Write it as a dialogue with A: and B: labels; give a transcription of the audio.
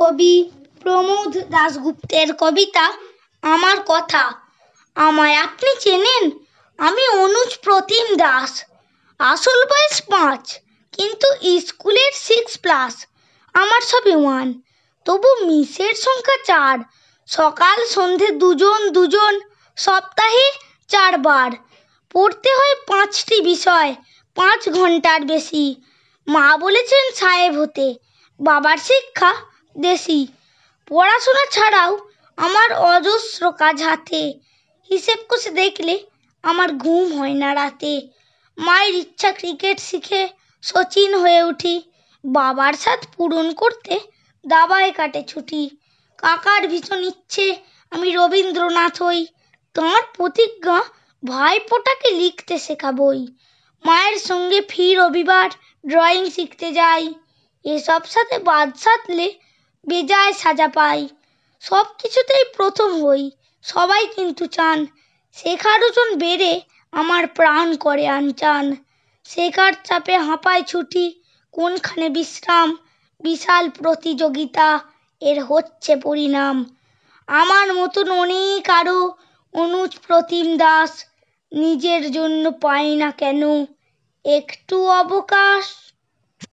A: কবি প্রমোদ দাশগুপ্তের কবিতা আমার কথা আমায় আপনি চেনেন আমি অনুজ প্রতিম দাস আসল বয়স পাঁচ কিন্তু স্কুলের সিক্স প্লাস আমার সবে ওয়ান তবু মিসের সংখ্যা চার সকাল সন্ধে দুজন দুজন সপ্তাহে চারবার পড়তে হয় পাঁচটি বিষয় পাঁচ ঘন্টার বেশি মা বলেছেন সাহেব হতে বাবার শিক্ষা দেশি পড়াশোনা ছাড়াও আমার অজস্র কাজ হাতে হিসেব কষে দেখলে আমার ঘুম হয় না রাতে মায়ের ইচ্ছা ক্রিকেট শিখে শচীন হয়ে উঠি বাবার সাথ পূরণ করতে দাবায় কাটে ছুটি কাকার ভীষণ ইচ্ছে আমি রবীন্দ্রনাথ হই তাঁর প্রতিজ্ঞা ভাইপোটাকে লিখতে শেখাবই মায়ের সঙ্গে ফি রবিবার ড্রয়িং শিখতে যাই এসব সাথে বাদ সাধলে বেজায় সাজা পাই সব কিছুতেই প্রথম হই সবাই কিন্তু চান শেখার ওজন বেড়ে আমার প্রাণ করে আনচান শেখার চাপে হাঁপায় ছুটি কোনখানে বিশ্রাম বিশাল প্রতিযোগিতা এর হচ্ছে পরিণাম আমার মতন অনেক আরও অনুজ প্রতিম দাস নিজের জন্য পাই না কেন একটু অবকাশ